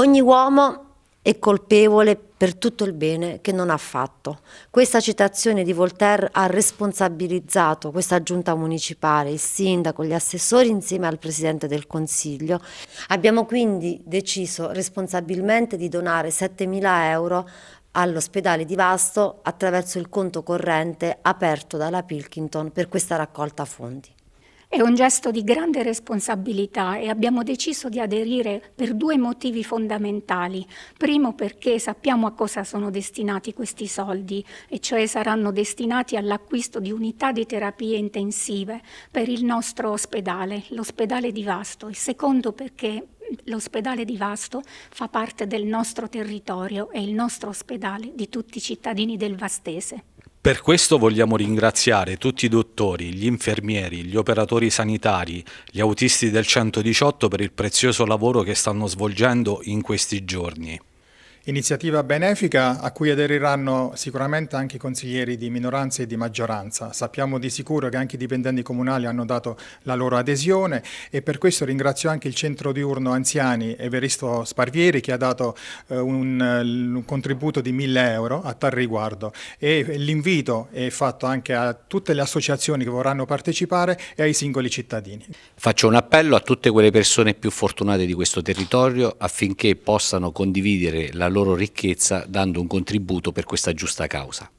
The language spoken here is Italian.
Ogni uomo è colpevole per tutto il bene che non ha fatto. Questa citazione di Voltaire ha responsabilizzato questa giunta municipale, il sindaco, gli assessori insieme al presidente del consiglio. Abbiamo quindi deciso responsabilmente di donare 7.000 euro all'ospedale di Vasto attraverso il conto corrente aperto dalla Pilkington per questa raccolta fondi. È un gesto di grande responsabilità e abbiamo deciso di aderire per due motivi fondamentali. Primo perché sappiamo a cosa sono destinati questi soldi, e cioè saranno destinati all'acquisto di unità di terapie intensive per il nostro ospedale, l'ospedale di Vasto. Il secondo perché l'ospedale di Vasto fa parte del nostro territorio e il nostro ospedale di tutti i cittadini del Vastese. Per questo vogliamo ringraziare tutti i dottori, gli infermieri, gli operatori sanitari, gli autisti del 118 per il prezioso lavoro che stanno svolgendo in questi giorni. Iniziativa benefica a cui aderiranno sicuramente anche i consiglieri di minoranza e di maggioranza. Sappiamo di sicuro che anche i dipendenti comunali hanno dato la loro adesione e per questo ringrazio anche il centro diurno anziani Everisto Sparvieri che ha dato eh, un, un contributo di 1000 euro a tal riguardo e l'invito è fatto anche a tutte le associazioni che vorranno partecipare e ai singoli cittadini. Faccio un appello a tutte quelle persone più fortunate di questo territorio affinché possano condividere la loro ricchezza dando un contributo per questa giusta causa.